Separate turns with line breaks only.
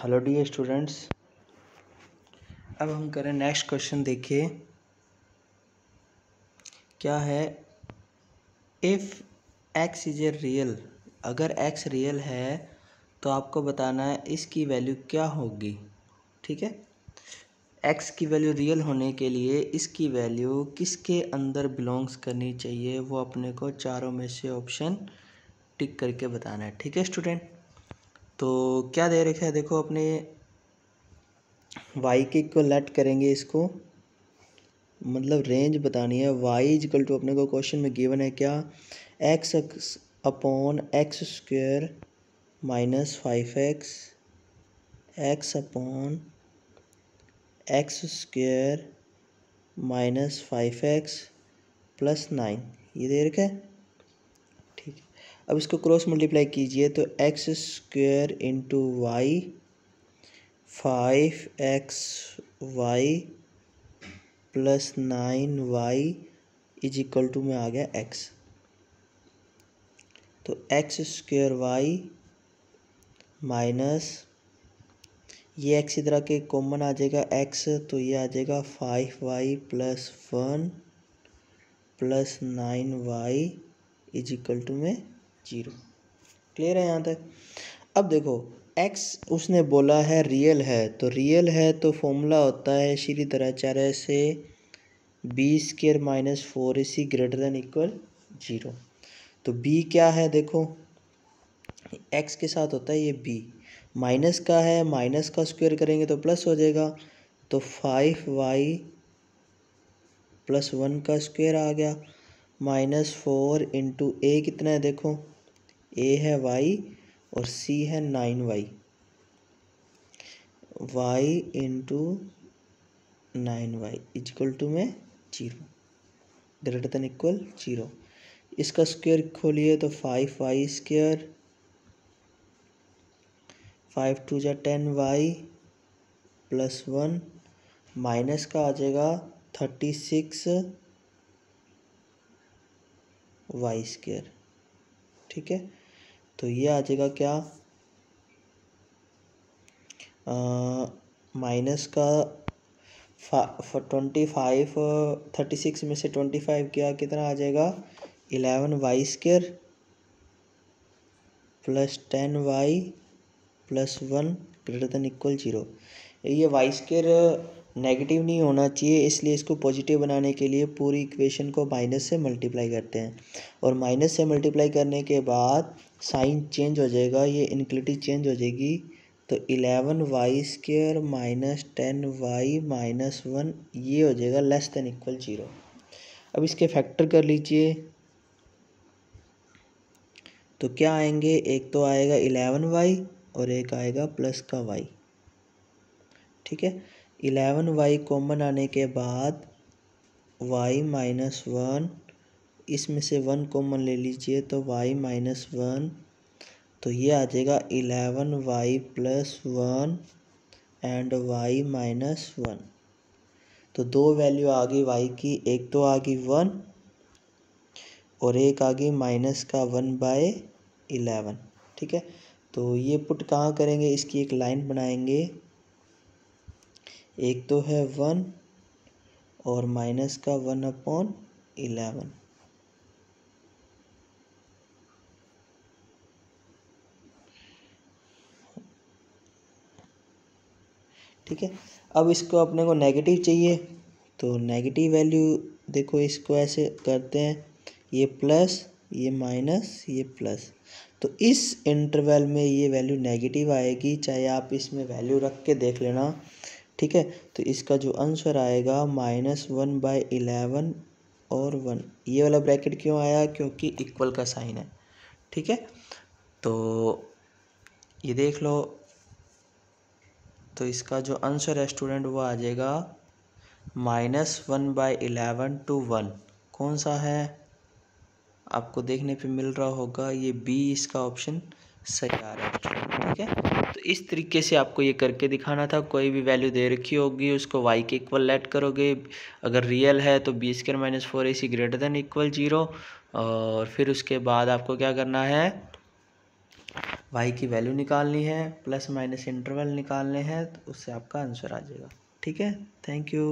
hello D students अब हम करें नेक्स्ट क्वेश्चन देखिए क्या है if x is a real अगर एक्स रियल है तो आपको बताना है इसकी वैल्यू क्या होगी ठीक है एक्स की वैल्यू रियल होने के लिए इसकी वैल्यू किसके अंदर बिलोंग्स करनी चाहिए वो अपने को चारों में से ऑप्शन टिक करके बताना है ठीक है स्टूडेंट तो क्या दे रखा है देखो अपने वाई के लेट करेंगे इसको मतलब रेंज बतानी है वाई इजकल टू अपने को क्वेश्चन में गिवन है क्या x x upon x square minus five x x upon x square minus five x plus nine ये दे रखा है अब इसको क्रॉस मल्टीप्लाई कीजिए तो x square into y five x y plus nine y is equal to में आ गया एक्स तो एक्स स्क्वेयर वाई माइनस ये एक्स इधर के कॉमन आ जाएगा एक्स तो ये आ जाएगा five y plus one plus nine y is equal to में जीरो क्लियर है यहाँ तक अब देखो एक्स उसने बोला है रियल है तो रियल है तो फॉर्मूला होता है श्री तराचार्य से b square minus four a c greater than equal zero तो बी क्या है देखो एक्स के साथ होता है ये बी माइनस का है माइनस का स्क्वायर करेंगे तो प्लस हो जाएगा तो फाइव वाई प्लस वन का स्क्वायर आ गया माइनस फोर इंटू ए कितना है देखो ए है वाई और सी है nine y y into nine y is equal to में zero greater than equal zero इसका स्क्वेयर खोलिए तो five y square five two जै ten y plus one minus का आ जाएगा थर्टी सिक्स वाई स्क्वेयर ठीक है तो ये आ जाएगा क्या माइनस का ट्वेंटी फाइव थर्टी सिक्स में से ट्वेंटी फाइव क्या कितना आ जाएगा eleven y square plus ten y plus one greater than equal zero ये वाई स्केयर नेगेटिव नहीं होना चाहिए इसलिए इसको पॉजिटिव बनाने के लिए पूरी इक्वेशन को माइनस से मल्टीप्लाई करते हैं और माइनस से मल्टीप्लाई करने के बाद साइन चेंज हो जाएगा ये इनक्लिटी चेंज हो जाएगी तो eleven y square minus ten y minus one ये हो जाएगा लेस देन इक्वल जीरो अब इसके फैक्टर कर लीजिए तो क्या आएंगे एक तो आएगा इलेवन वाई और एक आएगा प्लस का वाई ठीक है इलेवन वाई कॉमन आने के बाद वाई माइनस वन इसमें से वन कॉमन ले लीजिए तो वाई माइनस वन तो ये आ जाएगा eleven y plus one and y minus one तो दो वैल्यू आ गई वाई की एक तो आ गई वन और एक आ गई माइनस का वन बाय इलेवन ठीक है तो ये पुट कहाँ करेंगे इसकी एक लाइन बनाएंगे एक तो है वन और माइनस का वन अपॉन इलेवन ठीक है अब इसको अपने को नेगेटिव चाहिए तो नेगेटिव वैल्यू देखो इसको ऐसे करते हैं ये प्लस ये माइनस ये प्लस तो इस इंटरवल में ये वैल्यू नेगेटिव आएगी चाहे आप इसमें वैल्यू रख के देख लेना ठीक है तो इसका जो आंसर आएगा माइनस वन बाई इलेवन और वन ये वाला ब्रैकेट क्यों आया क्योंकि इक्वल का साइन है ठीक है तो ये देख लो तो इसका जो आंसर है स्टूडेंट वो आ जाएगा minus one by eleven to one कौन सा है आपको देखने पे मिल रहा होगा ये बी इसका ऑप्शन सही आ रहा है ठीक है तो इस तरीके से आपको ये करके दिखाना था कोई भी वैल्यू दे रखी होगी उसको वाई के इक्वल लेट करोगे अगर रियल है तो b square minus four a c greater than equal zero और फिर उसके बाद आपको क्या करना है वाई की वैल्यू निकालनी है प्लस माइनस इंटरवल निकालने हैं तो उससे आपका आंसर आ जाएगा ठीक है थैंक यू